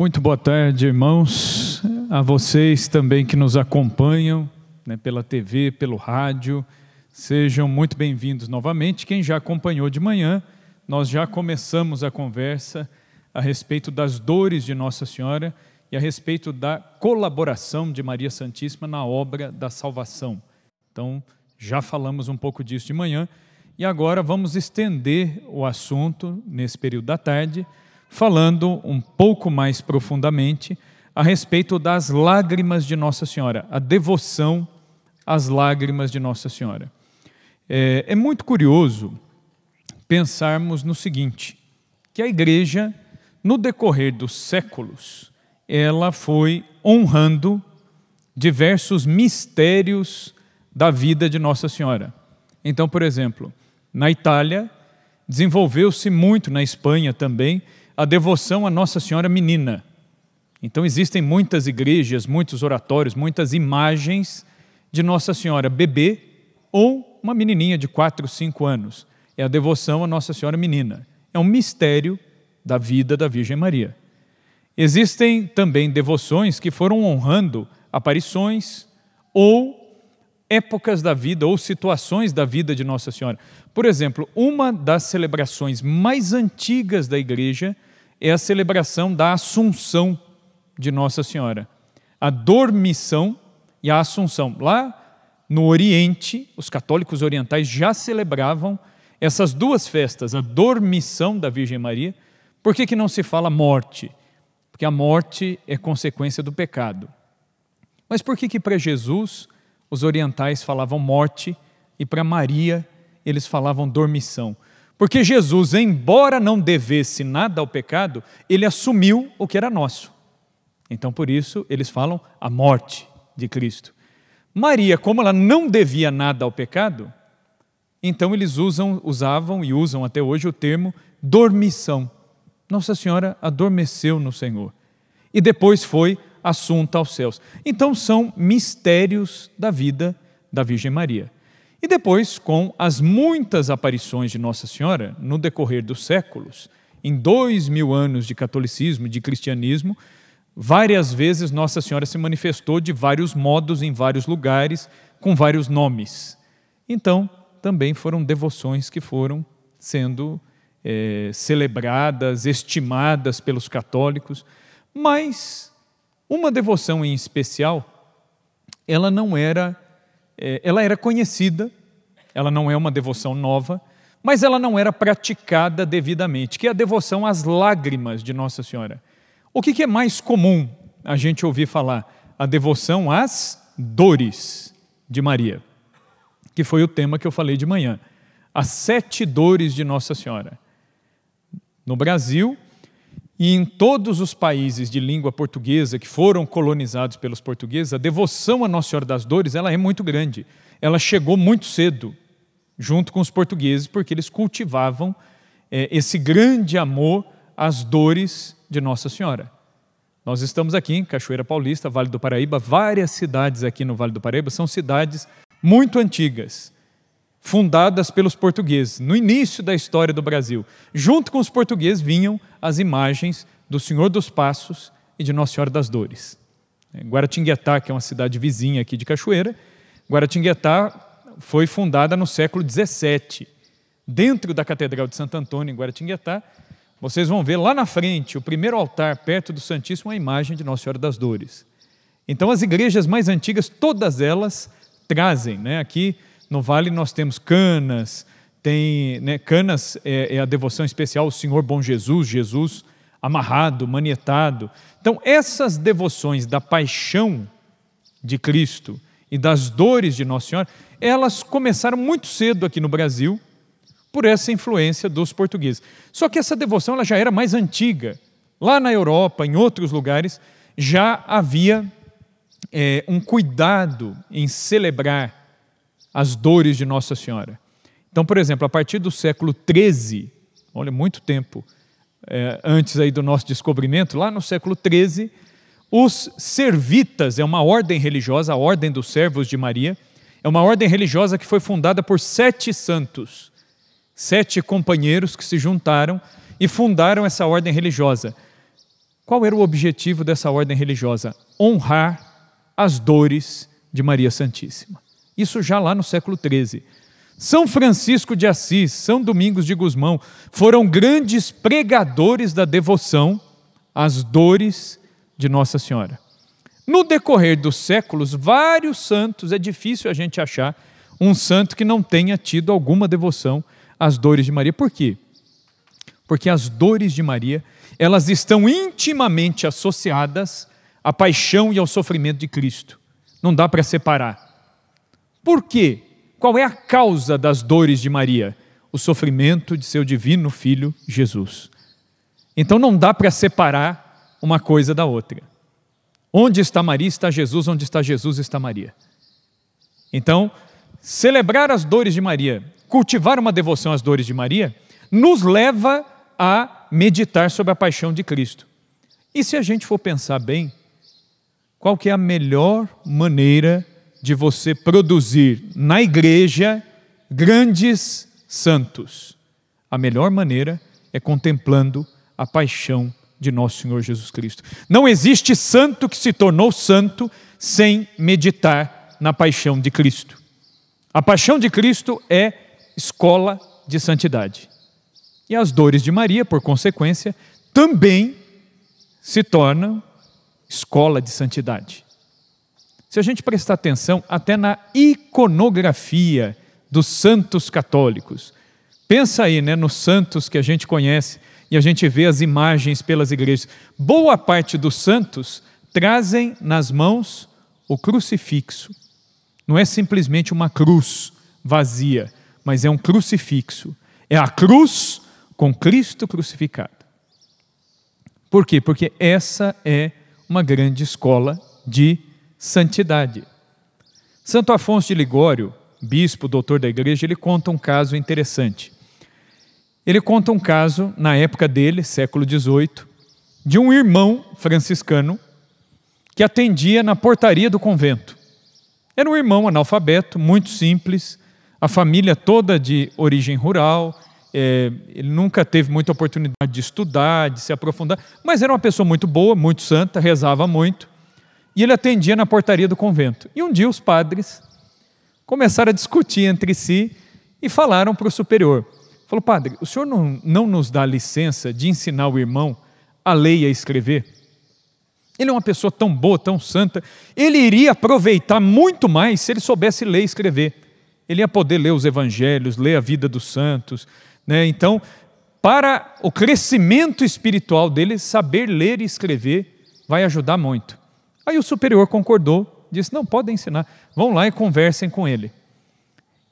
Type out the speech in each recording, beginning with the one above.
Muito boa tarde, irmãos, a vocês também que nos acompanham né, pela TV, pelo rádio, sejam muito bem-vindos novamente. Quem já acompanhou de manhã, nós já começamos a conversa a respeito das dores de Nossa Senhora e a respeito da colaboração de Maria Santíssima na obra da salvação. Então, já falamos um pouco disso de manhã e agora vamos estender o assunto nesse período da tarde falando um pouco mais profundamente a respeito das lágrimas de Nossa Senhora, a devoção às lágrimas de Nossa Senhora. É, é muito curioso pensarmos no seguinte: que a igreja, no decorrer dos séculos, ela foi honrando diversos mistérios da vida de Nossa Senhora. Então, por exemplo, na Itália, desenvolveu-se muito, na Espanha também, a devoção à Nossa Senhora Menina. Então existem muitas igrejas, muitos oratórios, muitas imagens de Nossa Senhora bebê ou uma menininha de 4, 5 anos. É a devoção à Nossa Senhora Menina. É um mistério da vida da Virgem Maria. Existem também devoções que foram honrando aparições ou épocas da vida ou situações da vida de Nossa Senhora. Por exemplo, uma das celebrações mais antigas da igreja é a celebração da Assunção de Nossa Senhora. A dormição e a Assunção. Lá no Oriente, os católicos orientais já celebravam essas duas festas, a dormição da Virgem Maria. Por que, que não se fala morte? Porque a morte é consequência do pecado. Mas por que, que para Jesus os orientais falavam morte e para Maria eles falavam dormição? Porque Jesus, embora não devesse nada ao pecado, ele assumiu o que era nosso. Então, por isso, eles falam a morte de Cristo. Maria, como ela não devia nada ao pecado, então eles usam, usavam e usam até hoje o termo dormição. Nossa Senhora adormeceu no Senhor e depois foi assunta aos céus. Então são mistérios da vida da Virgem Maria. E depois, com as muitas aparições de Nossa Senhora no decorrer dos séculos, em dois mil anos de catolicismo, de cristianismo, várias vezes Nossa Senhora se manifestou de vários modos, em vários lugares, com vários nomes. Então, também foram devoções que foram sendo é, celebradas, estimadas pelos católicos, mas uma devoção em especial, ela não era é, ela era conhecida, ela não é uma devoção nova, mas ela não era praticada devidamente, que é a devoção às lágrimas de Nossa Senhora. O que, que é mais comum a gente ouvir falar? A devoção às dores de Maria, que foi o tema que eu falei de manhã. As sete dores de Nossa Senhora. No Brasil, e em todos os países de língua portuguesa que foram colonizados pelos portugueses, a devoção a Nossa Senhora das Dores ela é muito grande. Ela chegou muito cedo, junto com os portugueses, porque eles cultivavam é, esse grande amor às dores de Nossa Senhora. Nós estamos aqui em Cachoeira Paulista, Vale do Paraíba, várias cidades aqui no Vale do Paraíba são cidades muito antigas fundadas pelos portugueses, no início da história do Brasil. Junto com os portugueses vinham as imagens do Senhor dos Passos e de Nossa Senhora das Dores. É, Guaratinguetá, que é uma cidade vizinha aqui de Cachoeira, Guaratinguetá foi fundada no século XVII. Dentro da Catedral de Santo Antônio, em Guaratinguetá, vocês vão ver lá na frente, o primeiro altar perto do Santíssimo, a imagem de Nossa Senhora das Dores. Então, as igrejas mais antigas, todas elas trazem, né, aqui no vale nós temos canas, tem né, canas é, é, a devoção especial ao Senhor Bom Jesus, Jesus amarrado, manietado. Então essas devoções da paixão de Cristo e das dores de Nossa Senhora, elas começaram muito cedo aqui no Brasil por essa influência dos portugueses. Só que essa devoção ela já era mais antiga. Lá na Europa, em outros lugares, já havia é, um cuidado em celebrar as dores de Nossa Senhora. Então, por exemplo, a partir do século XIII, olha, muito tempo é, antes aí do nosso descobrimento, lá no século XIII, os servitas, é uma ordem religiosa, a Ordem dos Servos de Maria, é uma ordem religiosa que foi fundada por sete santos, sete companheiros que se juntaram e fundaram essa ordem religiosa. Qual era o objetivo dessa ordem religiosa? Honrar as dores de Maria Santíssima. Isso já lá no século XIII. São Francisco de Assis, São Domingos de Guzmão foram grandes pregadores da devoção às dores de Nossa Senhora. No decorrer dos séculos, vários santos, é difícil a gente achar um santo que não tenha tido alguma devoção às dores de Maria. Por quê? Porque as dores de Maria, elas estão intimamente associadas à paixão e ao sofrimento de Cristo. Não dá para separar. Por quê? Qual é a causa das dores de Maria? O sofrimento de seu divino filho Jesus. Então não dá para separar uma coisa da outra. Onde está Maria está Jesus, onde está Jesus está Maria. Então, celebrar as dores de Maria, cultivar uma devoção às dores de Maria, nos leva a meditar sobre a paixão de Cristo. E se a gente for pensar bem, qual que é a melhor maneira de você produzir na igreja grandes santos. A melhor maneira é contemplando a paixão de nosso Senhor Jesus Cristo. Não existe santo que se tornou santo sem meditar na paixão de Cristo. A paixão de Cristo é escola de santidade. E as dores de Maria, por consequência, também se tornam escola de santidade. Se a gente prestar atenção até na iconografia dos santos católicos, pensa aí né, nos santos que a gente conhece e a gente vê as imagens pelas igrejas. Boa parte dos santos trazem nas mãos o crucifixo. Não é simplesmente uma cruz vazia, mas é um crucifixo. É a cruz com Cristo crucificado. Por quê? Porque essa é uma grande escola de santidade. Santo Afonso de Ligório, bispo, doutor da igreja, ele conta um caso interessante. Ele conta um caso, na época dele, século XVIII, de um irmão franciscano que atendia na portaria do convento. Era um irmão analfabeto, muito simples, a família toda de origem rural, é, ele nunca teve muita oportunidade de estudar, de se aprofundar, mas era uma pessoa muito boa, muito santa, rezava muito e ele atendia na portaria do convento. E um dia os padres começaram a discutir entre si e falaram para o superior: Falou, padre, o senhor não, não nos dá licença de ensinar o irmão a ler e a escrever? Ele é uma pessoa tão boa, tão santa, ele iria aproveitar muito mais se ele soubesse ler e escrever. Ele ia poder ler os evangelhos, ler a vida dos santos. Né? Então, para o crescimento espiritual dele, saber ler e escrever vai ajudar muito. Aí o superior concordou, disse: Não, podem ensinar, vão lá e conversem com ele.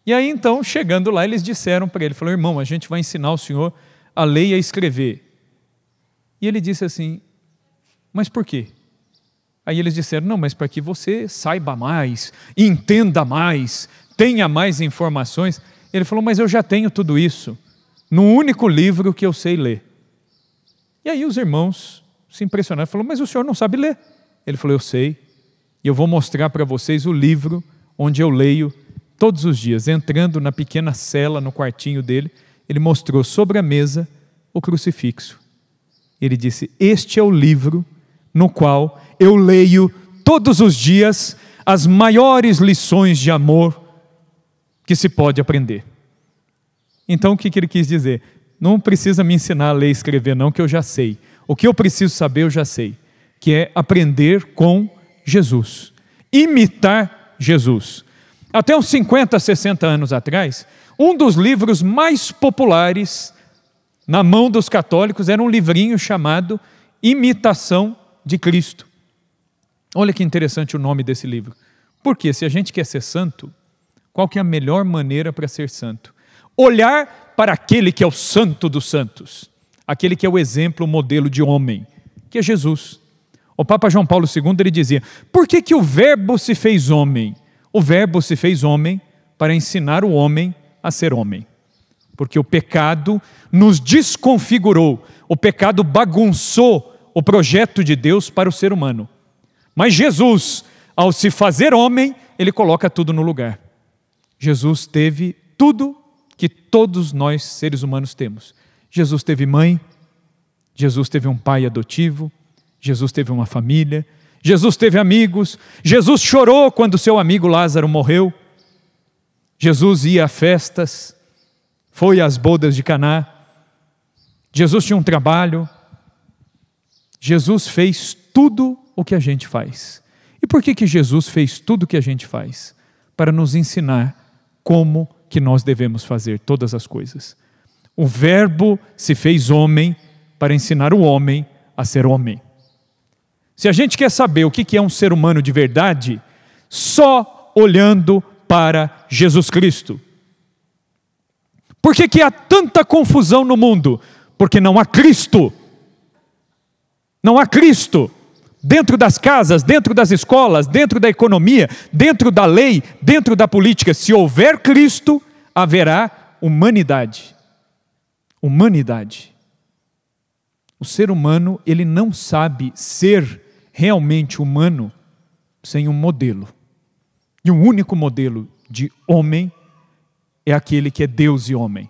E aí então, chegando lá, eles disseram para ele: falou, Irmão, a gente vai ensinar o senhor a ler e a escrever. E ele disse assim: Mas por quê? Aí eles disseram: Não, mas para que você saiba mais, entenda mais, tenha mais informações. Ele falou: Mas eu já tenho tudo isso no único livro que eu sei ler. E aí os irmãos se impressionaram e falaram: Mas o senhor não sabe ler. Ele falou: Eu sei, e eu vou mostrar para vocês o livro onde eu leio todos os dias. Entrando na pequena cela, no quartinho dele, ele mostrou sobre a mesa o crucifixo. Ele disse: Este é o livro no qual eu leio todos os dias as maiores lições de amor que se pode aprender. Então, o que ele quis dizer? Não precisa me ensinar a ler e escrever, não, que eu já sei. O que eu preciso saber, eu já sei que é aprender com Jesus, imitar Jesus. Até uns 50, 60 anos atrás, um dos livros mais populares na mão dos católicos era um livrinho chamado Imitação de Cristo. Olha que interessante o nome desse livro. Porque se a gente quer ser santo, qual que é a melhor maneira para ser santo? Olhar para aquele que é o santo dos santos, aquele que é o exemplo, o modelo de homem, que é Jesus. O Papa João Paulo II ele dizia: por que, que o Verbo se fez homem? O Verbo se fez homem para ensinar o homem a ser homem. Porque o pecado nos desconfigurou, o pecado bagunçou o projeto de Deus para o ser humano. Mas Jesus, ao se fazer homem, ele coloca tudo no lugar. Jesus teve tudo que todos nós seres humanos temos. Jesus teve mãe, Jesus teve um pai adotivo, Jesus teve uma família, Jesus teve amigos, Jesus chorou quando seu amigo Lázaro morreu. Jesus ia a festas, foi às bodas de Caná. Jesus tinha um trabalho. Jesus fez tudo o que a gente faz. E por que que Jesus fez tudo o que a gente faz? Para nos ensinar como que nós devemos fazer todas as coisas. O Verbo se fez homem para ensinar o homem a ser homem. Se a gente quer saber o que é um ser humano de verdade, só olhando para Jesus Cristo. Por que, que há tanta confusão no mundo? Porque não há Cristo. Não há Cristo. Dentro das casas, dentro das escolas, dentro da economia, dentro da lei, dentro da política, se houver Cristo, haverá humanidade. Humanidade. O ser humano, ele não sabe ser realmente humano sem um modelo. E o único modelo de homem é aquele que é Deus e homem.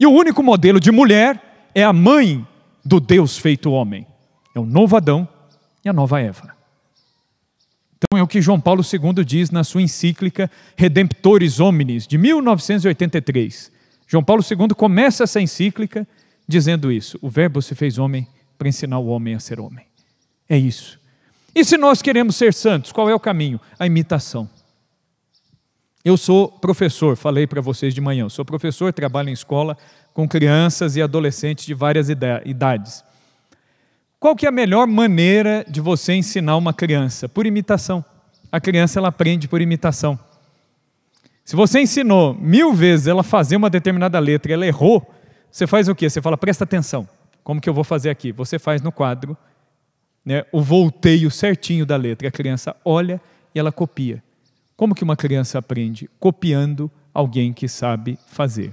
E o único modelo de mulher é a mãe do Deus feito homem. É o novo Adão e a nova Eva. Então é o que João Paulo II diz na sua encíclica Redemptores Hominis, de 1983. João Paulo II começa essa encíclica dizendo isso: O Verbo se fez homem para ensinar o homem a ser homem. É isso. E se nós queremos ser santos, qual é o caminho? A imitação. Eu sou professor, falei para vocês de manhã, eu sou professor, trabalho em escola com crianças e adolescentes de várias idades. Qual que é a melhor maneira de você ensinar uma criança? Por imitação. A criança ela aprende por imitação. Se você ensinou mil vezes ela fazer uma determinada letra e ela errou, você faz o quê? Você fala, presta atenção, como que eu vou fazer aqui? Você faz no quadro né, o volteio certinho da letra. A criança olha e ela copia. Como que uma criança aprende? Copiando alguém que sabe fazer.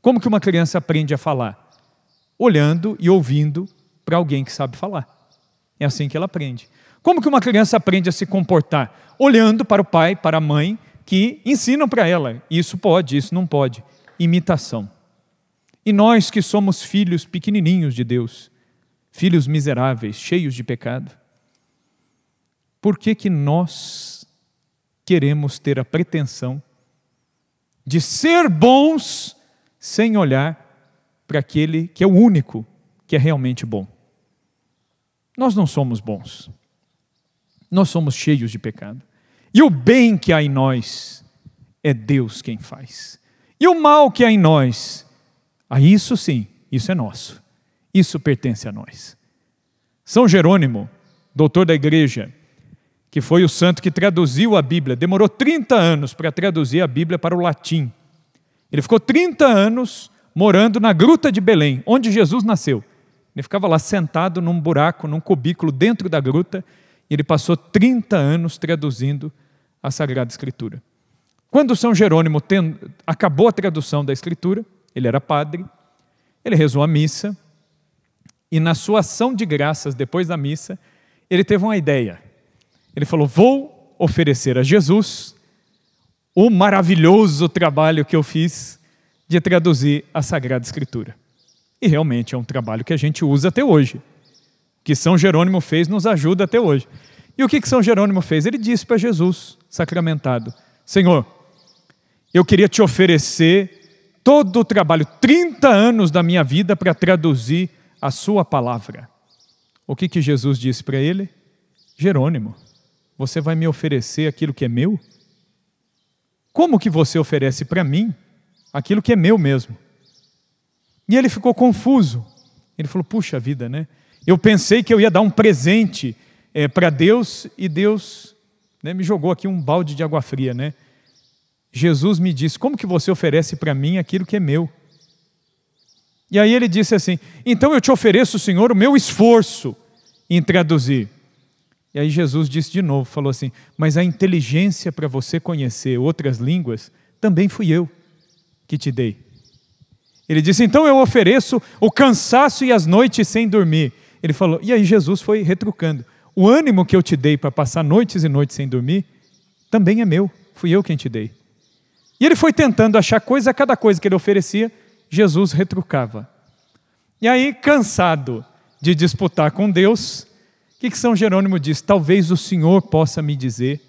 Como que uma criança aprende a falar? Olhando e ouvindo para alguém que sabe falar. É assim que ela aprende. Como que uma criança aprende a se comportar? Olhando para o pai, para a mãe, que ensinam para ela: isso pode, isso não pode. Imitação. E nós que somos filhos pequenininhos de Deus, filhos miseráveis, cheios de pecado, por que, que nós queremos ter a pretensão de ser bons sem olhar para aquele que é o único que é realmente bom? Nós não somos bons, nós somos cheios de pecado. E o bem que há em nós é Deus quem faz. E o mal que há em nós, a isso sim, isso é nosso. Isso pertence a nós. São Jerônimo, doutor da igreja, que foi o santo que traduziu a Bíblia, demorou 30 anos para traduzir a Bíblia para o latim. Ele ficou 30 anos morando na gruta de Belém, onde Jesus nasceu. Ele ficava lá sentado num buraco, num cubículo dentro da gruta, e ele passou 30 anos traduzindo a Sagrada Escritura. Quando São Jerônimo acabou a tradução da Escritura, ele era padre, ele rezou a missa, e na sua ação de graças, depois da missa, ele teve uma ideia. Ele falou: Vou oferecer a Jesus o maravilhoso trabalho que eu fiz de traduzir a Sagrada Escritura. E realmente é um trabalho que a gente usa até hoje. Que São Jerônimo fez nos ajuda até hoje. E o que, que São Jerônimo fez? Ele disse para Jesus, sacramentado: Senhor, eu queria te oferecer todo o trabalho, 30 anos da minha vida para traduzir a sua palavra. O que, que Jesus disse para ele? Jerônimo, você vai me oferecer aquilo que é meu? Como que você oferece para mim aquilo que é meu mesmo? E ele ficou confuso. Ele falou: Puxa vida, né? Eu pensei que eu ia dar um presente é, para Deus e Deus né, me jogou aqui um balde de água fria, né? Jesus me disse: Como que você oferece para mim aquilo que é meu? E aí ele disse assim: Então eu te ofereço, Senhor, o meu esforço em traduzir. E aí Jesus disse de novo: Falou assim, mas a inteligência para você conhecer outras línguas também fui eu que te dei. Ele disse: Então eu ofereço o cansaço e as noites sem dormir. Ele falou, e aí Jesus foi retrucando: O ânimo que eu te dei para passar noites e noites sem dormir também é meu, fui eu quem te dei. E ele foi tentando achar coisa a cada coisa que ele oferecia, Jesus retrucava. E aí, cansado de disputar com Deus, o que, São Jerônimo diz? Talvez o Senhor possa me dizer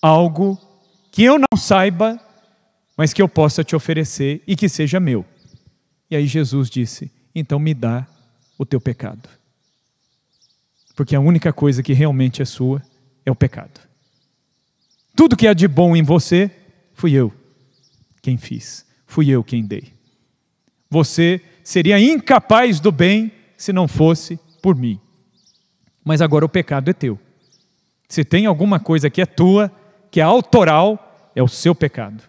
algo que eu não saiba, mas que eu possa te oferecer e que seja meu. E aí Jesus disse: Então me dá o teu pecado. Porque a única coisa que realmente é sua é o pecado. Tudo que há de bom em você, fui eu quem fiz, fui eu quem dei você seria incapaz do bem se não fosse por mim. Mas agora o pecado é teu. Se tem alguma coisa que é tua, que é autoral, é o seu pecado.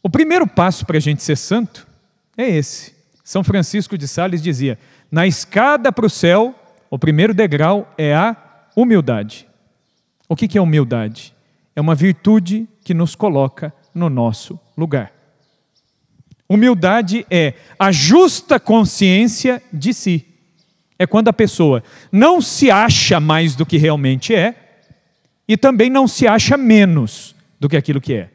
O primeiro passo para a gente ser santo é esse. São Francisco de Sales dizia: na escada para o céu, o primeiro degrau é a humildade. O que é humildade? É uma virtude que nos coloca no nosso lugar. Humildade é a justa consciência de si. É quando a pessoa não se acha mais do que realmente é e também não se acha menos do que aquilo que é.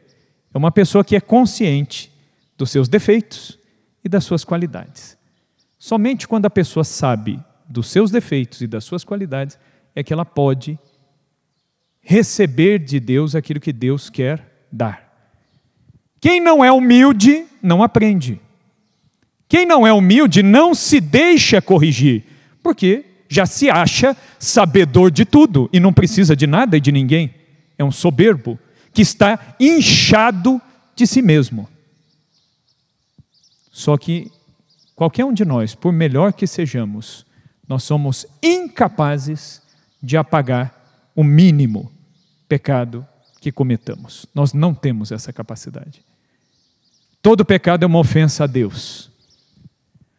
É uma pessoa que é consciente dos seus defeitos e das suas qualidades. Somente quando a pessoa sabe dos seus defeitos e das suas qualidades é que ela pode receber de Deus aquilo que Deus quer dar. Quem não é humilde não aprende. Quem não é humilde não se deixa corrigir, porque já se acha sabedor de tudo e não precisa de nada e de ninguém. É um soberbo que está inchado de si mesmo. Só que qualquer um de nós, por melhor que sejamos, nós somos incapazes de apagar o mínimo pecado que cometamos. Nós não temos essa capacidade. Todo pecado é uma ofensa a Deus.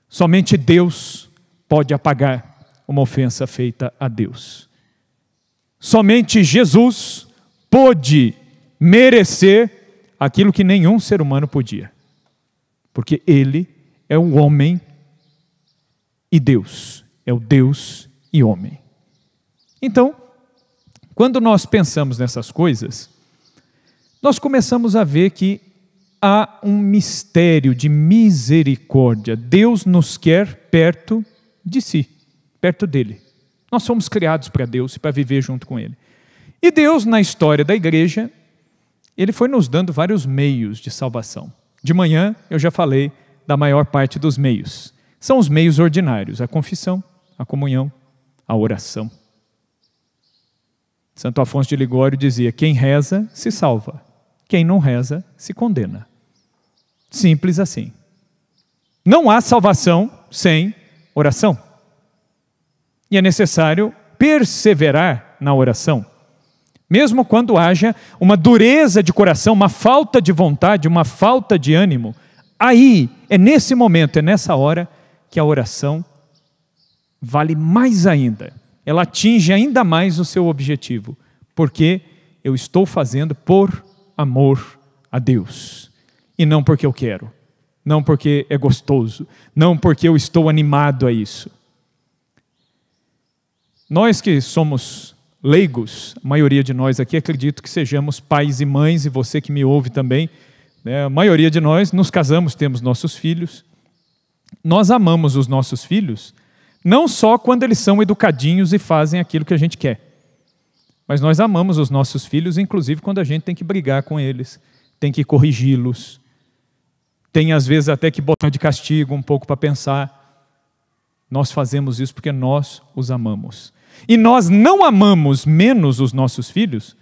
Somente Deus pode apagar uma ofensa feita a Deus. Somente Jesus pôde merecer aquilo que nenhum ser humano podia. Porque ele é o homem e Deus, é o Deus e homem. Então, quando nós pensamos nessas coisas, nós começamos a ver que há um mistério de misericórdia. Deus nos quer perto de si, perto dele. Nós somos criados para Deus e para viver junto com ele. E Deus, na história da igreja, ele foi nos dando vários meios de salvação. De manhã, eu já falei da maior parte dos meios. São os meios ordinários: a confissão, a comunhão, a oração. Santo Afonso de Ligório dizia: quem reza se salva, quem não reza se condena. Simples assim. Não há salvação sem oração. E é necessário perseverar na oração. Mesmo quando haja uma dureza de coração, uma falta de vontade, uma falta de ânimo, aí, é nesse momento, é nessa hora que a oração vale mais ainda. Ela atinge ainda mais o seu objetivo, porque eu estou fazendo por amor a Deus e não porque eu quero, não porque é gostoso, não porque eu estou animado a isso. Nós que somos leigos, a maioria de nós aqui, acredito que sejamos pais e mães, e você que me ouve também, né, a maioria de nós nos casamos, temos nossos filhos. Nós amamos os nossos filhos, não só quando eles são educadinhos e fazem aquilo que a gente quer, mas nós amamos os nossos filhos, inclusive quando a gente tem que brigar com eles, tem que corrigi-los, tem às vezes até que botar de castigo um pouco para pensar. Nós fazemos isso porque nós os amamos. E nós não amamos menos os nossos filhos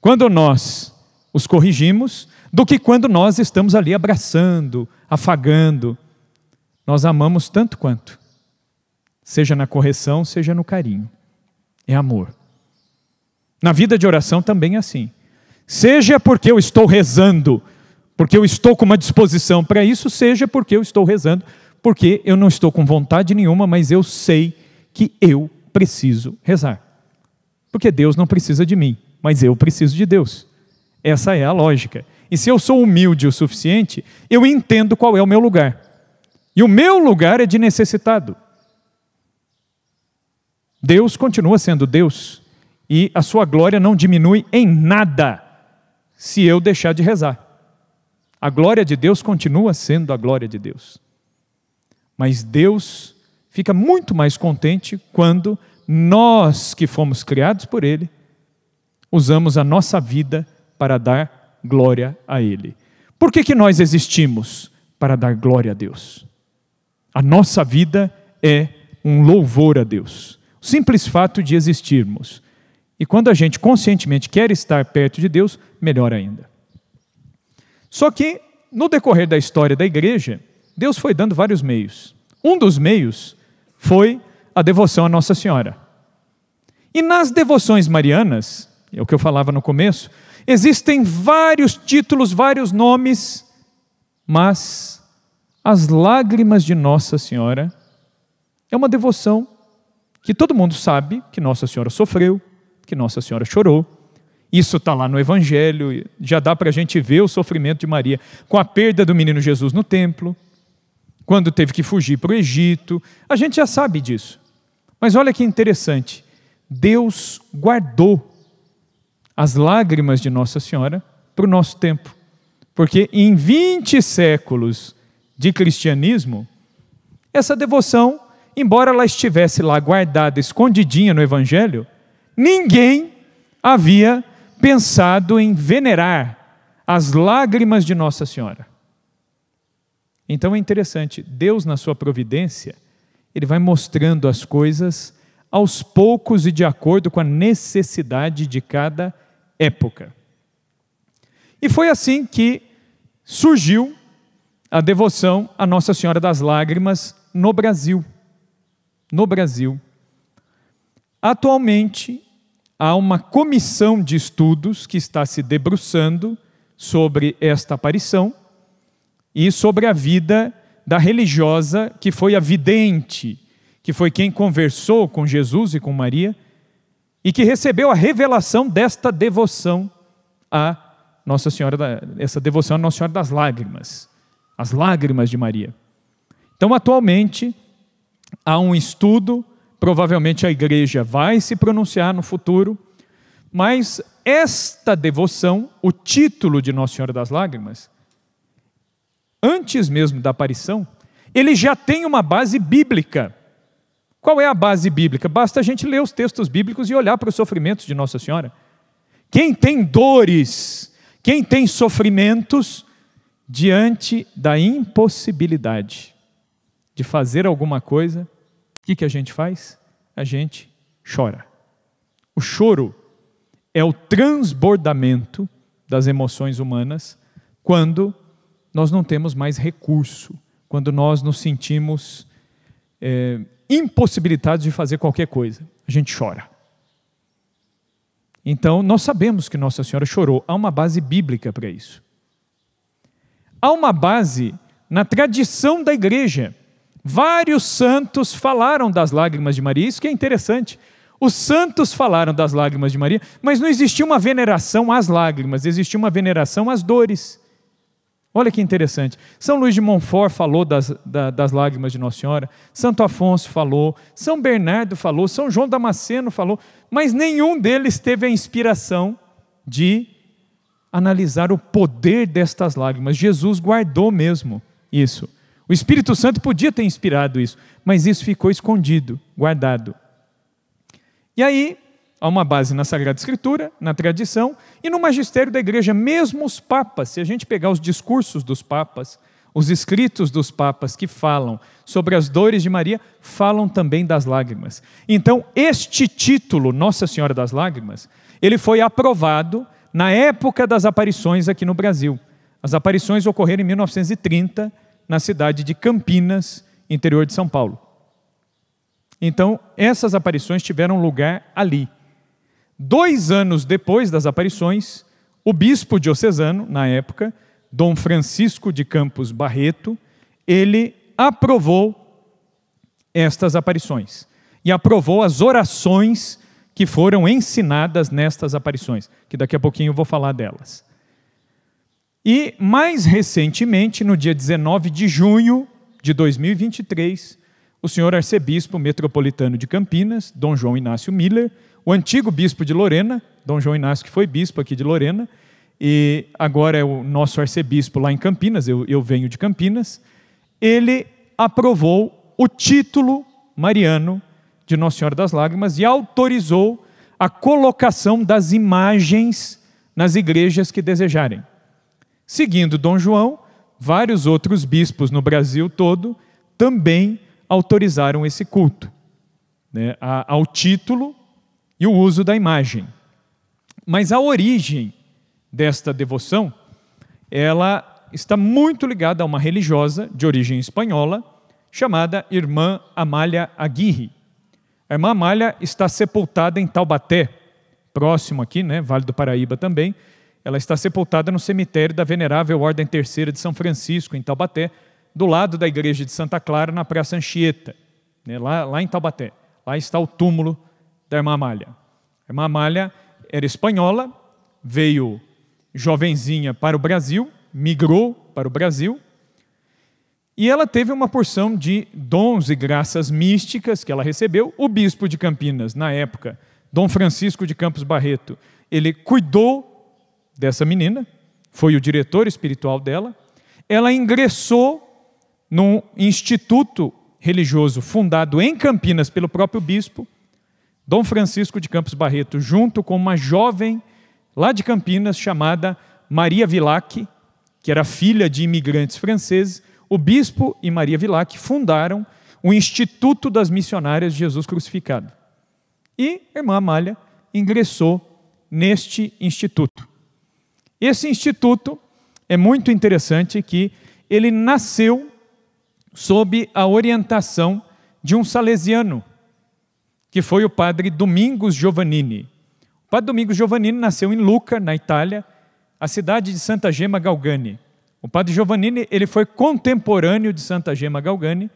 quando nós os corrigimos do que quando nós estamos ali abraçando, afagando. Nós amamos tanto quanto, seja na correção, seja no carinho. É amor. Na vida de oração também é assim. Seja porque eu estou rezando porque eu estou com uma disposição para isso, seja porque eu estou rezando, porque eu não estou com vontade nenhuma, mas eu sei que eu preciso rezar. Porque Deus não precisa de mim, mas eu preciso de Deus. Essa é a lógica. E se eu sou humilde o suficiente, eu entendo qual é o meu lugar. E o meu lugar é de necessitado. Deus continua sendo Deus e a sua glória não diminui em nada se eu deixar de rezar. A glória de Deus continua sendo a glória de Deus. Mas Deus fica muito mais contente quando nós que fomos criados por Ele usamos a nossa vida para dar glória a Ele. Por que, que nós existimos? Para dar glória a Deus. A nossa vida é um louvor a Deus. O simples fato de existirmos. E quando a gente conscientemente quer estar perto de Deus, melhor ainda. Só que, no decorrer da história da igreja, Deus foi dando vários meios. Um dos meios foi a devoção à Nossa Senhora. E nas devoções marianas, é o que eu falava no começo, existem vários títulos, vários nomes, mas as lágrimas de Nossa Senhora é uma devoção que todo mundo sabe que Nossa Senhora sofreu, que Nossa Senhora chorou, isso está lá no Evangelho, já dá para a gente ver o sofrimento de Maria com a perda do menino Jesus no templo, quando teve que fugir para o Egito. A gente já sabe disso. Mas olha que interessante: Deus guardou as lágrimas de Nossa Senhora para o nosso tempo. Porque em 20 séculos de cristianismo, essa devoção, embora ela estivesse lá guardada, escondidinha no Evangelho, ninguém havia pensado em venerar as lágrimas de Nossa Senhora. Então é interessante, Deus, na sua providência, ele vai mostrando as coisas aos poucos e de acordo com a necessidade de cada época. E foi assim que surgiu a devoção à Nossa Senhora das Lágrimas no Brasil. No Brasil. Atualmente, há uma comissão de estudos que está se debruçando sobre esta aparição e sobre a vida da religiosa que foi a vidente, que foi quem conversou com Jesus e com Maria e que recebeu a revelação desta devoção a Nossa Senhora, da, essa devoção à Nossa Senhora das Lágrimas, as lágrimas de Maria. Então, atualmente, há um estudo provavelmente a igreja vai se pronunciar no futuro, mas esta devoção, o título de Nossa Senhora das Lágrimas, antes mesmo da aparição, ele já tem uma base bíblica. Qual é a base bíblica? Basta a gente ler os textos bíblicos e olhar para os sofrimentos de Nossa Senhora. Quem tem dores, quem tem sofrimentos diante da impossibilidade de fazer alguma coisa, o que, que a gente faz? A gente chora. O choro é o transbordamento das emoções humanas quando nós não temos mais recurso, quando nós nos sentimos é, impossibilitados de fazer qualquer coisa. A gente chora. Então, nós sabemos que Nossa Senhora chorou. Há uma base bíblica para isso. Há uma base na tradição da igreja. Vários santos falaram das lágrimas de Maria, isso que é interessante. Os santos falaram das lágrimas de Maria, mas não existia uma veneração às lágrimas, existia uma veneração às dores. Olha que interessante. São Luís de Montfort falou das, da, das lágrimas de Nossa Senhora, Santo Afonso falou, São Bernardo falou, São João Damasceno falou, mas nenhum deles teve a inspiração de analisar o poder destas lágrimas. Jesus guardou mesmo isso. O Espírito Santo podia ter inspirado isso, mas isso ficou escondido, guardado. E aí, há uma base na Sagrada Escritura, na tradição e no magistério da igreja, mesmo os papas, se a gente pegar os discursos dos papas, os escritos dos papas que falam sobre as dores de Maria, falam também das lágrimas. Então, este título, Nossa Senhora das Lágrimas, ele foi aprovado na época das aparições aqui no Brasil. As aparições ocorreram em 1930 na cidade de Campinas, interior de São Paulo. Então, essas aparições tiveram lugar ali. Dois anos depois das aparições, o bispo diocesano, na época, Dom Francisco de Campos Barreto, ele aprovou estas aparições e aprovou as orações que foram ensinadas nestas aparições, que daqui a pouquinho eu vou falar delas. E mais recentemente, no dia 19 de junho de 2023, o senhor arcebispo metropolitano de Campinas, Dom João Inácio Miller, o antigo bispo de Lorena, Dom João Inácio que foi bispo aqui de Lorena, e agora é o nosso arcebispo lá em Campinas, eu, eu venho de Campinas, ele aprovou o título mariano de Nossa Senhora das Lágrimas e autorizou a colocação das imagens nas igrejas que desejarem. Seguindo Dom João, vários outros bispos no Brasil todo também autorizaram esse culto, né, ao título e o uso da imagem. Mas a origem desta devoção, ela está muito ligada a uma religiosa de origem espanhola chamada Irmã Amália Aguirre. A Irmã Amália está sepultada em Taubaté, próximo aqui, né, Vale do Paraíba também, ela está sepultada no cemitério da Venerável Ordem Terceira de São Francisco, em Taubaté, do lado da igreja de Santa Clara, na Praça Anchieta, né, lá, lá em Taubaté. Lá está o túmulo da irmã Amália. A irmã Amália era espanhola, veio jovenzinha para o Brasil, migrou para o Brasil, e ela teve uma porção de dons e graças místicas que ela recebeu. O bispo de Campinas, na época, Dom Francisco de Campos Barreto, ele cuidou dessa menina, foi o diretor espiritual dela. Ela ingressou num instituto religioso fundado em Campinas pelo próprio bispo, Dom Francisco de Campos Barreto, junto com uma jovem lá de Campinas chamada Maria Vilac, que era filha de imigrantes franceses. O bispo e Maria Vilac fundaram o Instituto das Missionárias de Jesus Crucificado. E irmã Amália ingressou neste instituto esse instituto é muito interessante que ele nasceu sob a orientação de um salesiano, que foi o padre Domingos Giovannini. O padre Domingos Giovannini nasceu em Lucca, na Itália, a cidade de Santa Gema Galgani. O padre Giovannini ele foi contemporâneo de Santa Gema Galgani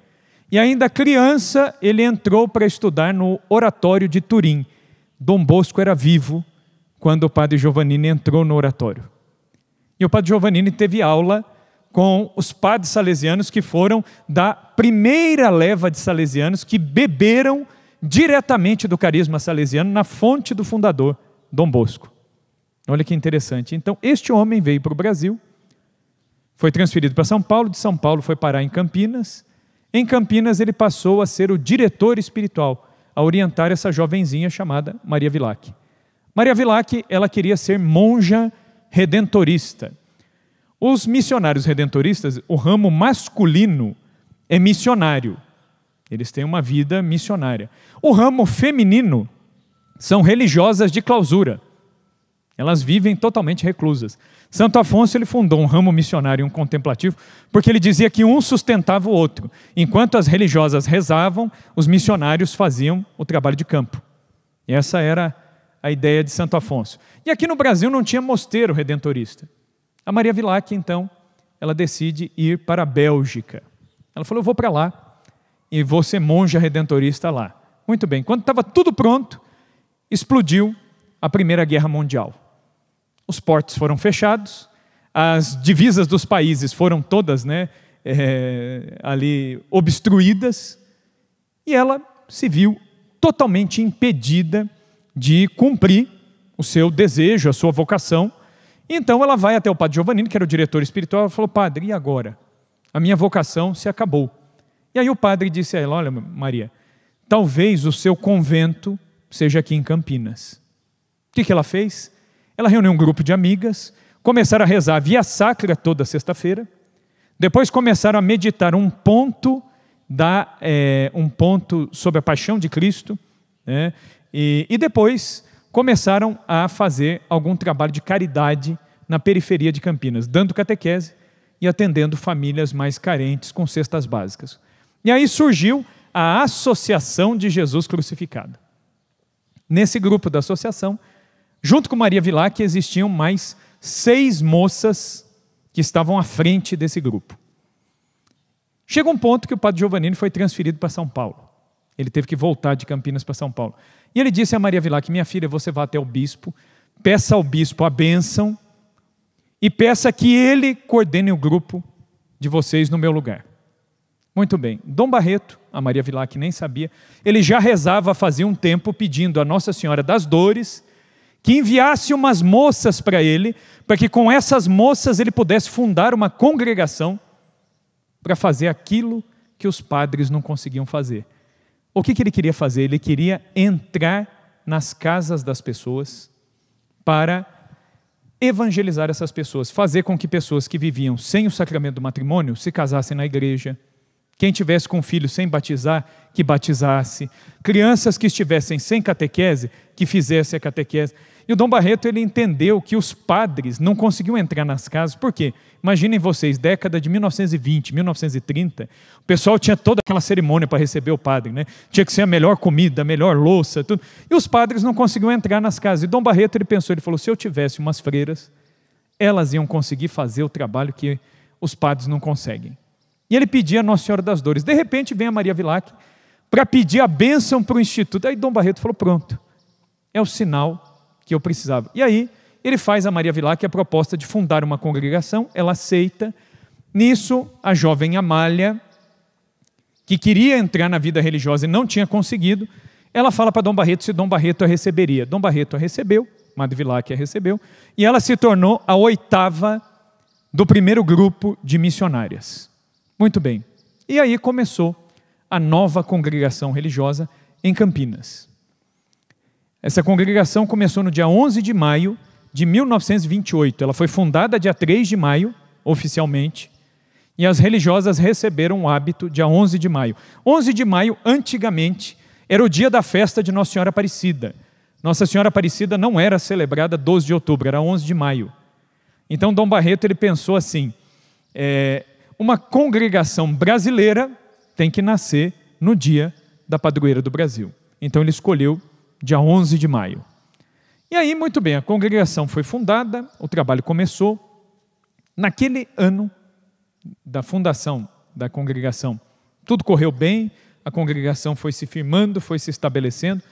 e ainda criança ele entrou para estudar no oratório de Turim. Dom Bosco era vivo quando o padre Giovannini entrou no oratório. E o padre Giovannini teve aula com os padres salesianos que foram da primeira leva de salesianos que beberam diretamente do carisma salesiano na fonte do fundador, Dom Bosco. Olha que interessante. Então, este homem veio para o Brasil, foi transferido para São Paulo, de São Paulo foi parar em Campinas. Em Campinas, ele passou a ser o diretor espiritual, a orientar essa jovenzinha chamada Maria Vilac. Maria Vilac, ela queria ser monja espiritual redentorista. Os missionários redentoristas, o ramo masculino é missionário. Eles têm uma vida missionária. O ramo feminino são religiosas de clausura. Elas vivem totalmente reclusas. Santo Afonso ele fundou um ramo missionário e um contemplativo, porque ele dizia que um sustentava o outro. Enquanto as religiosas rezavam, os missionários faziam o trabalho de campo. E essa era a ideia de Santo Afonso. E aqui no Brasil não tinha mosteiro redentorista. A Maria Vilac, então, ela decide ir para a Bélgica. Ela falou: Eu vou para lá e vou ser monja redentorista lá. Muito bem, quando estava tudo pronto, explodiu a Primeira Guerra Mundial. Os portos foram fechados, as divisas dos países foram todas né, é, ali obstruídas, e ela se viu totalmente impedida de cumprir o seu desejo, a sua vocação. Então ela vai até o padre Giovannini, que era o diretor espiritual, e falou: Padre, e agora? A minha vocação se acabou. E aí o padre disse a ela: Olha, Maria, talvez o seu convento seja aqui em Campinas. O que, que ela fez? Ela reuniu um grupo de amigas, começaram a rezar a via sacra toda sexta-feira, depois começaram a meditar um ponto da é, um ponto sobre a paixão de Cristo, né? E, e depois começaram a fazer algum trabalho de caridade na periferia de Campinas, dando catequese e atendendo famílias mais carentes com cestas básicas. E aí surgiu a Associação de Jesus Crucificado. Nesse grupo da associação, junto com Maria Vilac, existiam mais seis moças que estavam à frente desse grupo. Chega um ponto que o padre Giovannini foi transferido para São Paulo. Ele teve que voltar de Campinas para São Paulo. E ele disse a Maria Vilac: Minha filha, você vá até o bispo, peça ao bispo a bênção e peça que ele coordene o grupo de vocês no meu lugar. Muito bem. Dom Barreto, a Maria Vilac nem sabia, ele já rezava fazia um tempo pedindo a Nossa Senhora das Dores que enviasse umas moças para ele, para que com essas moças ele pudesse fundar uma congregação para fazer aquilo que os padres não conseguiam fazer o que, que ele queria fazer? Ele queria entrar nas casas das pessoas para evangelizar essas pessoas, fazer com que pessoas que viviam sem o sacramento do matrimônio se casassem na igreja. Quem tivesse com filho sem batizar, que batizasse. Crianças que estivessem sem catequese, que fizesse a catequese. E o Dom Barreto ele entendeu que os padres não conseguiam entrar nas casas. Por quê? Imaginem vocês, década de 1920, 1930, o pessoal tinha toda aquela cerimônia para receber o padre, né? Tinha que ser a melhor comida, a melhor louça, tudo. E os padres não conseguiam entrar nas casas. E Dom Barreto ele pensou, ele falou: "Se eu tivesse umas freiras, elas iam conseguir fazer o trabalho que os padres não conseguem". E ele pedia a Nossa Senhora das Dores. De repente vem a Maria Vilac para pedir a bênção para o instituto. Aí Dom Barreto falou: "Pronto. É o sinal que eu precisava. E aí, ele faz a Maria Vilar, que é a proposta de fundar uma congregação, ela aceita. Nisso, a jovem Amália, que queria entrar na vida religiosa e não tinha conseguido, ela fala para Dom Barreto se Dom Barreto a receberia. Dom Barreto a recebeu, Madre Vilac a recebeu, e ela se tornou a oitava do primeiro grupo de missionárias. Muito bem. E aí começou a nova congregação religiosa em Campinas. Essa congregação começou no dia 11 de maio de 1928. Ela foi fundada dia 3 de maio, oficialmente, e as religiosas receberam o hábito dia 11 de maio. 11 de maio, antigamente, era o dia da festa de Nossa Senhora Aparecida. Nossa Senhora Aparecida não era celebrada 12 de outubro, era 11 de maio. Então, Dom Barreto ele pensou assim: é, uma congregação brasileira tem que nascer no dia da padroeira do Brasil. Então, ele escolheu dia 11 de maio. E aí, muito bem, a congregação foi fundada, o trabalho começou. Naquele ano da fundação da congregação, tudo correu bem, a congregação foi se firmando, foi se estabelecendo.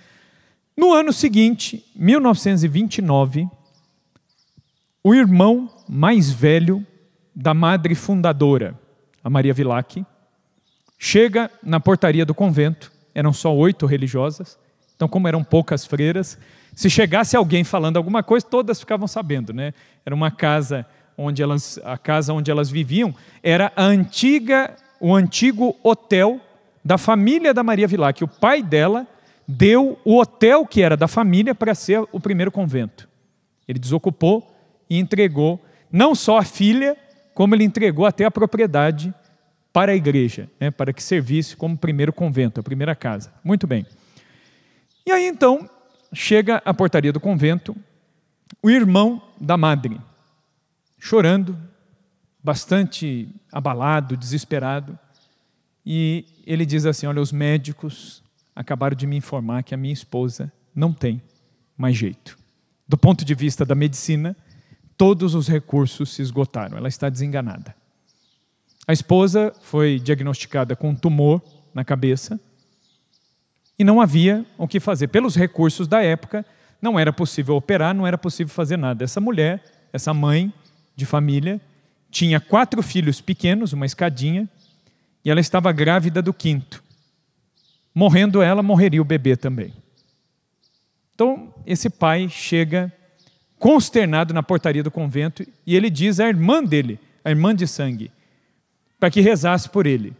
No ano seguinte, 1929, o irmão mais velho da madre fundadora, a Maria Vilac, chega na portaria do convento, eram só oito religiosas, então, como eram poucas freiras, se chegasse alguém falando alguma coisa, todas ficavam sabendo, né? Era uma casa onde elas, a casa onde elas viviam era a antiga, o antigo hotel da família da Maria que O pai dela deu o hotel que era da família para ser o primeiro convento. Ele desocupou e entregou não só a filha, como ele entregou até a propriedade para a igreja, né, para que servisse como primeiro convento, a primeira casa. Muito bem. E aí então chega à portaria do convento o irmão da madre, chorando, bastante abalado, desesperado, e ele diz assim: Olha, os médicos acabaram de me informar que a minha esposa não tem mais jeito. Do ponto de vista da medicina, todos os recursos se esgotaram, ela está desenganada. A esposa foi diagnosticada com um tumor na cabeça e não havia o que fazer. Pelos recursos da época, não era possível operar, não era possível fazer nada. Essa mulher, essa mãe de família, tinha quatro filhos pequenos, uma escadinha, e ela estava grávida do quinto. Morrendo ela, morreria o bebê também. Então, esse pai chega consternado na portaria do convento e ele diz à irmã dele, a irmã de sangue, para que rezasse por ele.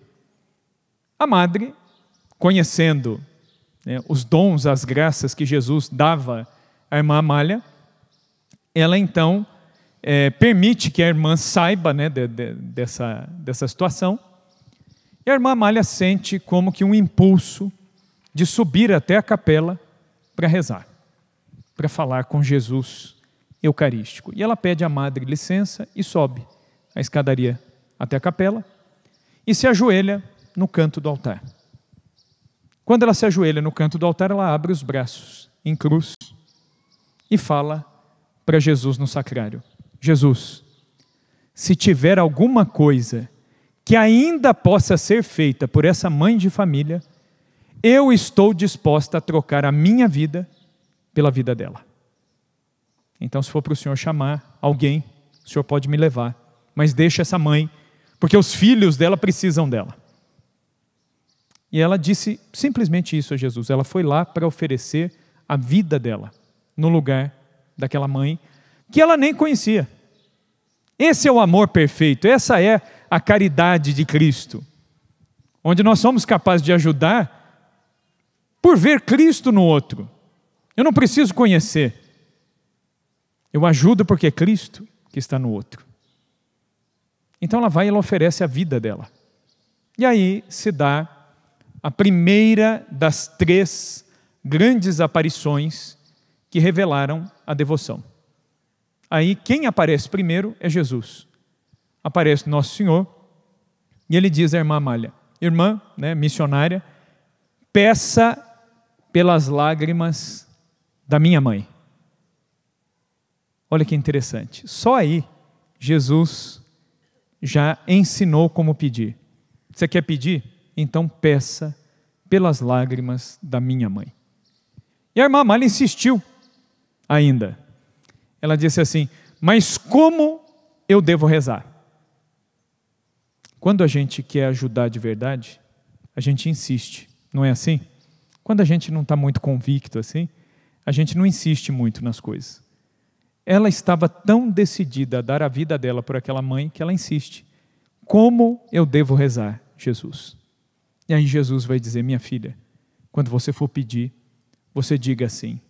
A madre, conhecendo né, os dons, as graças que Jesus dava à irmã Amália, ela então é, permite que a irmã saiba né, de, de, dessa, dessa situação. E a irmã Amália sente como que um impulso de subir até a capela para rezar, para falar com Jesus Eucarístico. E ela pede à madre licença e sobe a escadaria até a capela e se ajoelha no canto do altar. Quando ela se ajoelha no canto do altar, ela abre os braços em cruz e fala para Jesus no sacrário: Jesus, se tiver alguma coisa que ainda possa ser feita por essa mãe de família, eu estou disposta a trocar a minha vida pela vida dela. Então, se for para o senhor chamar alguém, o senhor pode me levar, mas deixe essa mãe, porque os filhos dela precisam dela. E ela disse simplesmente isso a Jesus. Ela foi lá para oferecer a vida dela no lugar daquela mãe que ela nem conhecia. Esse é o amor perfeito, essa é a caridade de Cristo, onde nós somos capazes de ajudar por ver Cristo no outro. Eu não preciso conhecer, eu ajudo porque é Cristo que está no outro. Então ela vai e ela oferece a vida dela. E aí se dá a primeira das três grandes aparições que revelaram a devoção. Aí quem aparece primeiro é Jesus. Aparece Nosso Senhor e ele diz à irmã Amália, irmã, né, missionária, peça pelas lágrimas da minha mãe. Olha que interessante. Só aí Jesus já ensinou como pedir. Você quer pedir? então peça pelas lágrimas da minha mãe. E a irmã Amália insistiu ainda. Ela disse assim: Mas como eu devo rezar? Quando a gente quer ajudar de verdade, a gente insiste, não é assim? Quando a gente não está muito convicto assim, a gente não insiste muito nas coisas. Ela estava tão decidida a dar a vida dela por aquela mãe que ela insiste. Como eu devo rezar, Jesus? E aí Jesus vai dizer: Minha filha, quando você for pedir, você diga assim: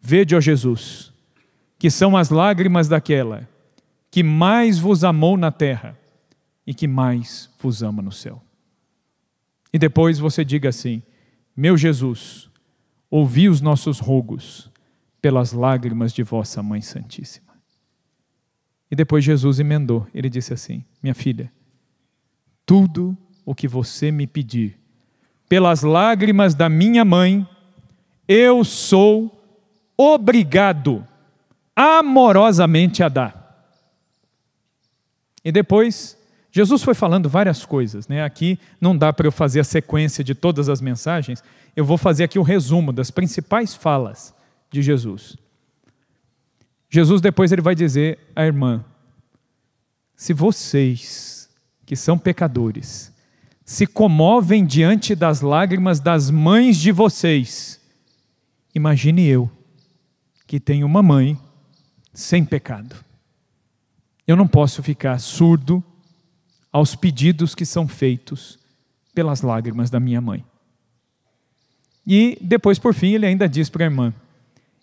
Vede, ó Jesus, que são as lágrimas daquela que mais vos amou na terra e que mais vos ama no céu. E depois você diga assim: Meu Jesus, ouvi os nossos rogos pelas lágrimas de vossa Mãe Santíssima. E depois Jesus emendou, ele disse assim: Minha filha, tudo o que você me pedir. Pelas lágrimas da minha mãe, eu sou obrigado amorosamente a dar. E depois, Jesus foi falando várias coisas, né? Aqui não dá para eu fazer a sequência de todas as mensagens, eu vou fazer aqui o um resumo das principais falas de Jesus. Jesus depois ele vai dizer à irmã: Se vocês que são pecadores se comovem diante das lágrimas das mães de vocês. Imagine eu, que tenho uma mãe sem pecado. Eu não posso ficar surdo aos pedidos que são feitos pelas lágrimas da minha mãe. E depois, por fim, ele ainda diz para a irmã: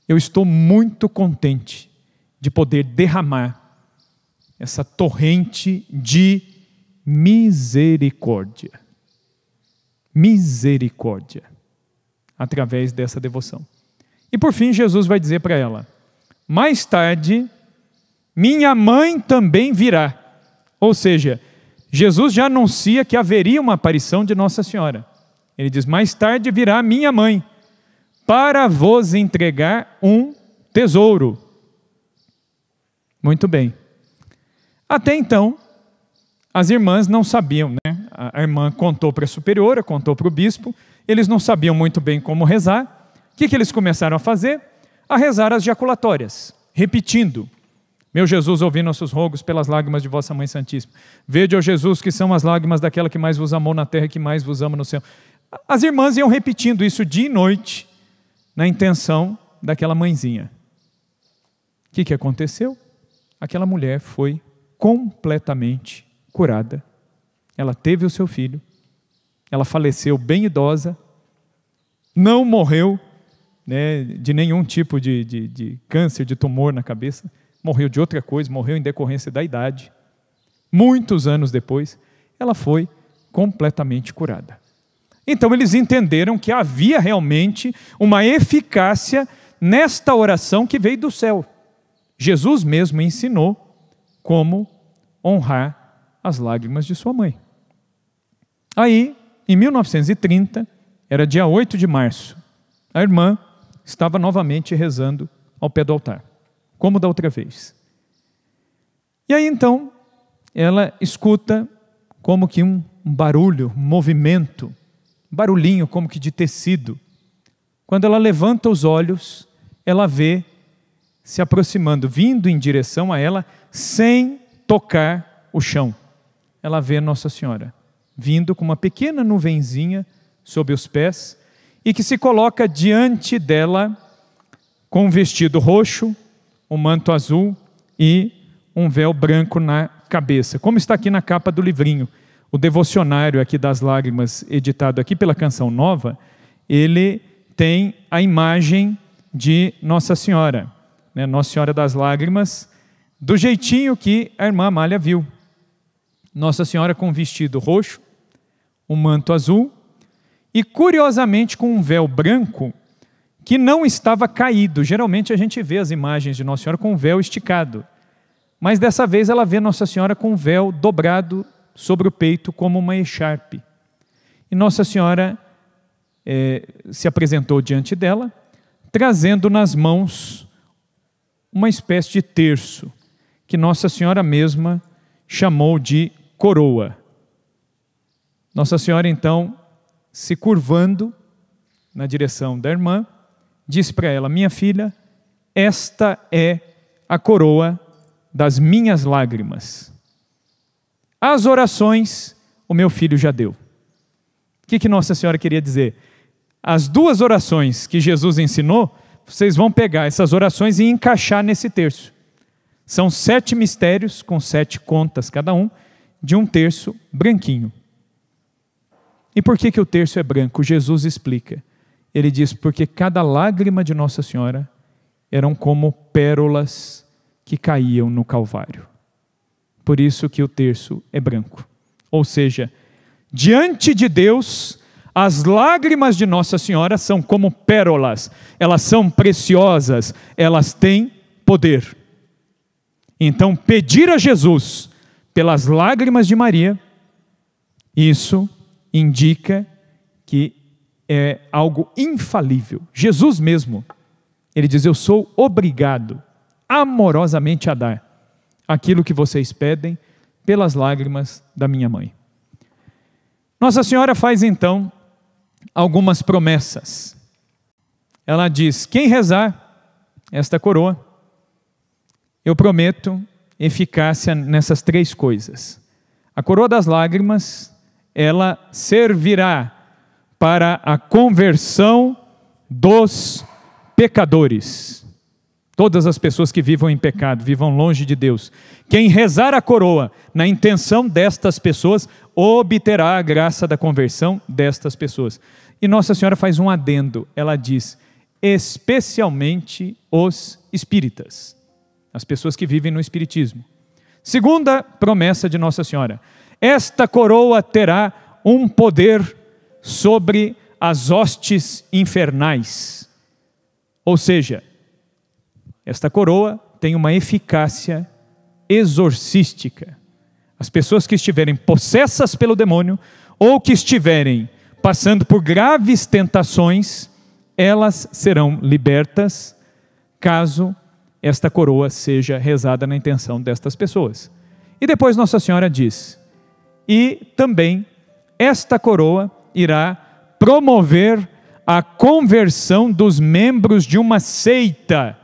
Eu estou muito contente de poder derramar essa torrente de misericórdia. Misericórdia. Através dessa devoção. E por fim, Jesus vai dizer para ela: Mais tarde, minha mãe também virá. Ou seja, Jesus já anuncia que haveria uma aparição de Nossa Senhora. Ele diz: Mais tarde virá minha mãe, para vos entregar um tesouro. Muito bem. Até então, as irmãs não sabiam, né? A irmã contou para a superiora, contou para o bispo, eles não sabiam muito bem como rezar. O que, que eles começaram a fazer? A rezar as jaculatórias, repetindo. Meu Jesus, ouvi nossos rogos pelas lágrimas de vossa Mãe Santíssima. Vede, ó Jesus, que são as lágrimas daquela que mais vos amou na terra e que mais vos ama no céu. As irmãs iam repetindo isso dia e noite, na intenção daquela mãezinha. O que, que aconteceu? Aquela mulher foi completamente curada. Ela teve o seu filho, ela faleceu bem idosa, não morreu né, de nenhum tipo de, de, de câncer, de tumor na cabeça, morreu de outra coisa, morreu em decorrência da idade. Muitos anos depois, ela foi completamente curada. Então eles entenderam que havia realmente uma eficácia nesta oração que veio do céu. Jesus mesmo ensinou como honrar as lágrimas de sua mãe. Aí, em 1930, era dia 8 de março, a irmã estava novamente rezando ao pé do altar, como da outra vez. E aí então, ela escuta como que um barulho, um movimento, barulhinho como que de tecido. Quando ela levanta os olhos, ela vê se aproximando, vindo em direção a ela, sem tocar o chão ela vê Nossa Senhora vindo com uma pequena nuvenzinha sob os pés e que se coloca diante dela com um vestido roxo, um manto azul e um véu branco na cabeça, como está aqui na capa do livrinho. O devocionário aqui das lágrimas, editado aqui pela Canção Nova, ele tem a imagem de Nossa Senhora, né? Nossa Senhora das Lágrimas, do jeitinho que a irmã Amália viu, nossa Senhora com um vestido roxo, um manto azul e, curiosamente, com um véu branco que não estava caído. Geralmente a gente vê as imagens de Nossa Senhora com o um véu esticado, mas dessa vez ela vê Nossa Senhora com o um véu dobrado sobre o peito como uma echarpe. E Nossa Senhora eh, se apresentou diante dela, trazendo nas mãos uma espécie de terço, que Nossa Senhora mesma chamou de coroa. Nossa Senhora, então, se curvando na direção da irmã, diz para ela: Minha filha, esta é a coroa das minhas lágrimas. As orações o meu filho já deu. O que, que Nossa Senhora queria dizer? As duas orações que Jesus ensinou, vocês vão pegar essas orações e encaixar nesse terço. São sete mistérios, com sete contas cada um, de um terço branquinho. E por que, que o terço é branco? Jesus explica. Ele diz: porque cada lágrima de Nossa Senhora eram como pérolas que caíam no Calvário. Por isso que o terço é branco. Ou seja, diante de Deus, as lágrimas de Nossa Senhora são como pérolas, elas são preciosas, elas têm poder. Então, pedir a Jesus pelas lágrimas de Maria, isso indica que é algo infalível. Jesus mesmo, ele diz: Eu sou obrigado amorosamente a dar aquilo que vocês pedem pelas lágrimas da minha mãe. Nossa Senhora faz então algumas promessas. Ela diz: Quem rezar esta coroa, eu prometo eficácia nessas três coisas. A coroa das lágrimas, ela servirá para a conversão dos pecadores. Todas as pessoas que vivam em pecado, vivam longe de Deus. Quem rezar a coroa na intenção destas pessoas, obterá a graça da conversão destas pessoas. E Nossa Senhora faz um adendo, ela diz: especialmente os espíritas as pessoas que vivem no Espiritismo. Segunda promessa de Nossa Senhora: esta coroa terá um poder sobre as hostes infernais. Ou seja, esta coroa tem uma eficácia exorcística. As pessoas que estiverem possessas pelo demônio ou que estiverem passando por graves tentações, elas serão libertas caso esta coroa seja rezada na intenção destas pessoas. E depois Nossa Senhora diz: e também esta coroa irá promover a conversão dos membros de uma seita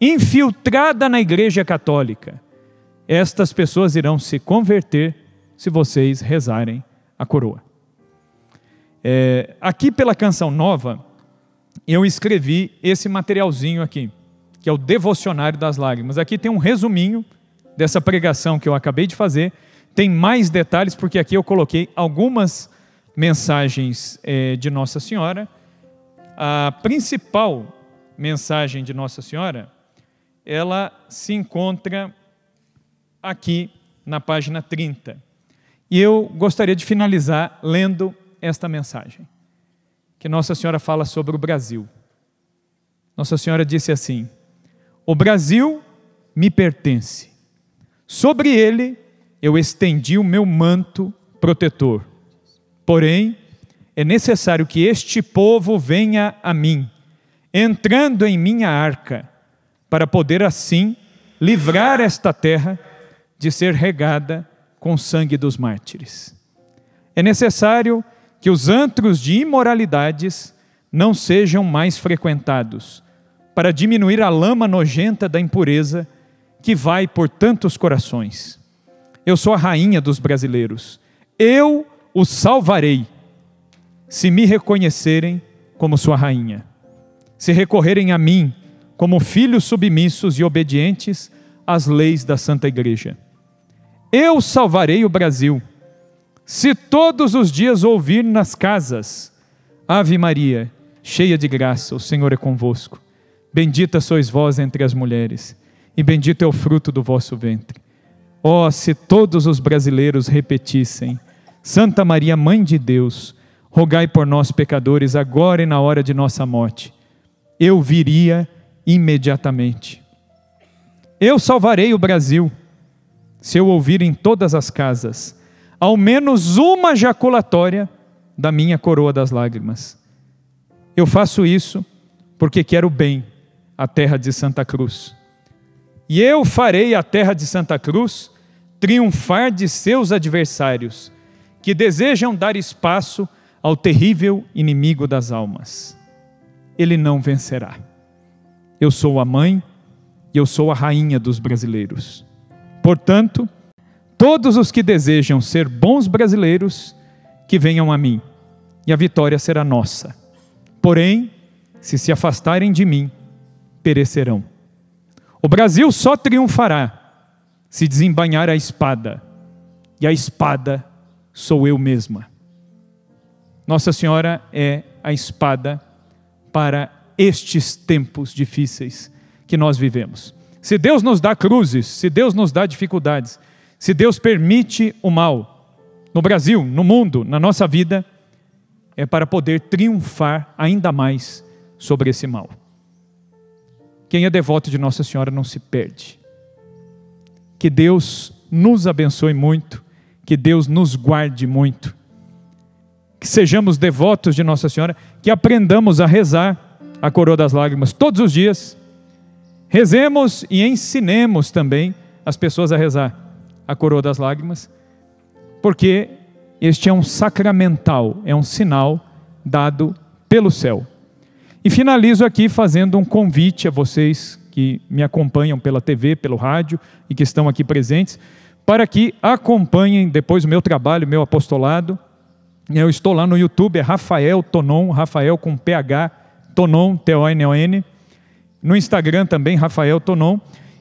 infiltrada na Igreja Católica. Estas pessoas irão se converter se vocês rezarem a coroa. É, aqui pela Canção Nova, eu escrevi esse materialzinho aqui que é o Devocionário das Lágrimas. Aqui tem um resuminho dessa pregação que eu acabei de fazer. Tem mais detalhes, porque aqui eu coloquei algumas mensagens é, de Nossa Senhora. A principal mensagem de Nossa Senhora, ela se encontra aqui na página 30. E eu gostaria de finalizar lendo esta mensagem, que Nossa Senhora fala sobre o Brasil. Nossa Senhora disse assim: o Brasil me pertence. Sobre ele eu estendi o meu manto protetor. Porém, é necessário que este povo venha a mim, entrando em minha arca, para poder assim livrar esta terra de ser regada com sangue dos mártires. É necessário que os antros de imoralidades não sejam mais frequentados, para diminuir a lama nojenta da impureza que vai por tantos corações. Eu sou a rainha dos brasileiros. Eu os salvarei se me reconhecerem como sua rainha, se recorrerem a mim como filhos submissos e obedientes às leis da Santa Igreja. Eu salvarei o Brasil se todos os dias ouvir nas casas: Ave Maria, cheia de graça, o Senhor é convosco. Bendita sois vós entre as mulheres, e bendito é o fruto do vosso ventre. Oh, se todos os brasileiros repetissem: Santa Maria, Mãe de Deus, rogai por nós, pecadores, agora e na hora de nossa morte. Eu viria imediatamente. Eu salvarei o Brasil, se eu ouvir em todas as casas, ao menos uma jaculatória da minha coroa das lágrimas. Eu faço isso porque quero bem a terra de Santa Cruz. E eu farei a terra de Santa Cruz triunfar de seus adversários, que desejam dar espaço ao terrível inimigo das almas. Ele não vencerá. Eu sou a mãe e eu sou a rainha dos brasileiros. Portanto, todos os que desejam ser bons brasileiros, que venham a mim, e a vitória será nossa. Porém, se se afastarem de mim, perecerão. O Brasil só triunfará se desembanhar a espada, e a espada sou eu mesma. Nossa Senhora é a espada para estes tempos difíceis que nós vivemos. Se Deus nos dá cruzes, se Deus nos dá dificuldades, se Deus permite o mal no Brasil, no mundo, na nossa vida, é para poder triunfar ainda mais sobre esse mal. Quem é devoto de Nossa Senhora não se perde. Que Deus nos abençoe muito, que Deus nos guarde muito. Que sejamos devotos de Nossa Senhora, que aprendamos a rezar a coroa das lágrimas todos os dias. Rezemos e ensinemos também as pessoas a rezar a coroa das lágrimas, porque este é um sacramental, é um sinal dado pelo céu. E finalizo aqui fazendo um convite a vocês que me acompanham pela TV, pelo rádio e que estão aqui presentes, para que acompanhem depois o meu trabalho, meu apostolado. Eu estou lá no YouTube, é Rafael Tonon, Rafael com PH, Tonon, T-O-N-O-N. No Instagram também, Rafael Tonon.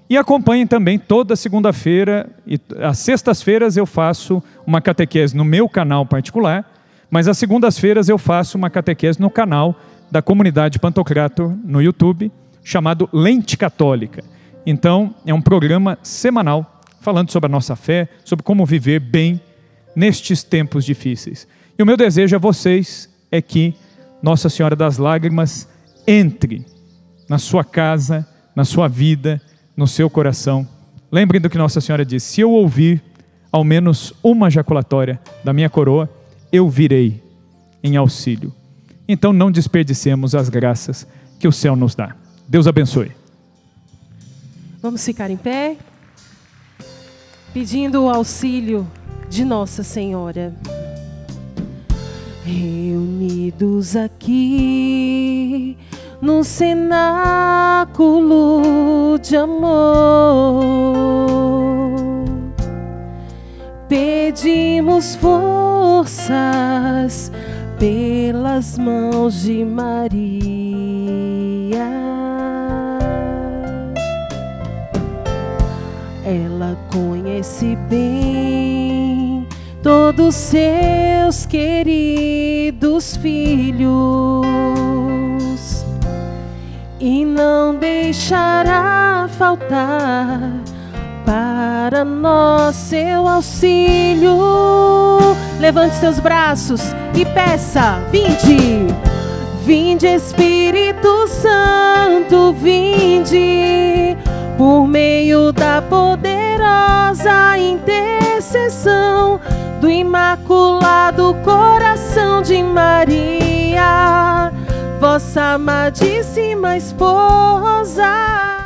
E acompanhem também toda segunda-feira e às sextas-feiras eu faço uma catequese no meu canal particular, mas às segundas-feiras eu faço uma catequese no canal da comunidade Pantocrator no YouTube, chamado Lente Católica. Então, é um programa semanal falando sobre a nossa fé, sobre como viver bem nestes tempos difíceis. E o meu desejo a vocês é que Nossa Senhora das Lágrimas entre na sua casa, na sua vida, no seu coração. Lembrem do que Nossa Senhora disse: se eu ouvir ao menos uma jaculatória da minha coroa, eu virei em auxílio. Então não desperdicemos as graças que o céu nos dá. Deus abençoe. Vamos ficar em pé, pedindo o auxílio de Nossa Senhora. Reunidos aqui num cenáculo de amor, pedimos forças pelas mãos de Maria. Ela conhece bem todos seus queridos filhos e não deixará faltar para nós seu auxílio. Levante seus braços e peça: Vinde, vinde Espírito Santo, vinde, por meio da poderosa intercessão do Imaculado Coração de Maria, vossa amadíssima esposa.